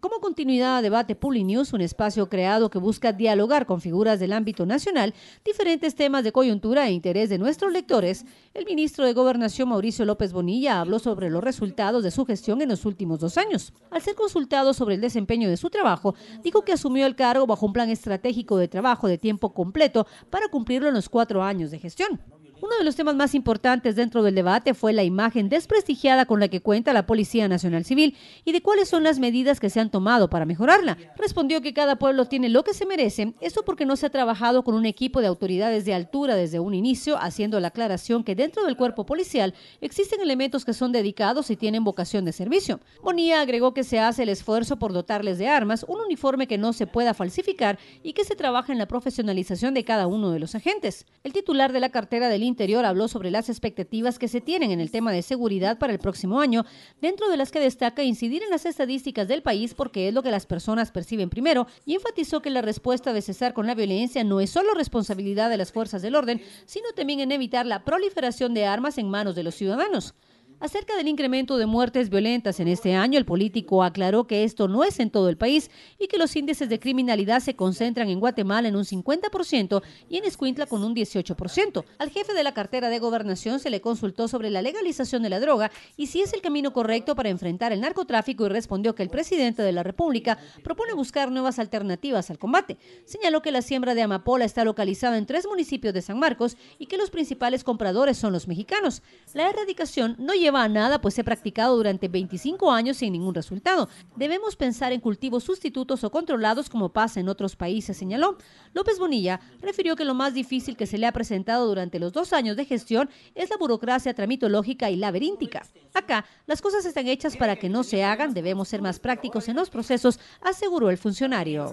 Como continuidad a Debate Pulinews, News, un espacio creado que busca dialogar con figuras del ámbito nacional, diferentes temas de coyuntura e interés de nuestros lectores, el ministro de Gobernación Mauricio López Bonilla habló sobre los resultados de su gestión en los últimos dos años. Al ser consultado sobre el desempeño de su trabajo, dijo que asumió el cargo bajo un plan estratégico de trabajo de tiempo completo para cumplirlo en los cuatro años de gestión. Uno de los temas más importantes dentro del debate fue la imagen desprestigiada con la que cuenta la Policía Nacional Civil y de cuáles son las medidas que se han tomado para mejorarla. Respondió que cada pueblo tiene lo que se merece, eso porque no se ha trabajado con un equipo de autoridades de altura desde un inicio, haciendo la aclaración que dentro del cuerpo policial existen elementos que son dedicados y tienen vocación de servicio. Bonilla agregó que se hace el esfuerzo por dotarles de armas, un uniforme que no se pueda falsificar y que se trabaja en la profesionalización de cada uno de los agentes. El titular de la cartera del Interior habló sobre las expectativas que se tienen en el tema de seguridad para el próximo año, dentro de las que destaca incidir en las estadísticas del país porque es lo que las personas perciben primero, y enfatizó que la respuesta de cesar con la violencia no es solo responsabilidad de las fuerzas del orden, sino también en evitar la proliferación de armas en manos de los ciudadanos. Acerca del incremento de muertes violentas en este año, el político aclaró que esto no es en todo el país y que los índices de criminalidad se concentran en Guatemala en un 50% y en Escuintla con un 18%. Al jefe de la cartera de gobernación se le consultó sobre la legalización de la droga y si es el camino correcto para enfrentar el narcotráfico y respondió que el presidente de la República propone buscar nuevas alternativas al combate. Señaló que la siembra de amapola está localizada en tres municipios de San Marcos y que los principales compradores son los mexicanos. La erradicación no lleva a nada, pues se ha practicado durante 25 años sin ningún resultado. Debemos pensar en cultivos sustitutos o controlados como pasa en otros países, señaló. López Bonilla refirió que lo más difícil que se le ha presentado durante los dos años de gestión es la burocracia tramitológica y laberíntica. Acá, las cosas están hechas para que no se hagan, debemos ser más prácticos en los procesos, aseguró el funcionario.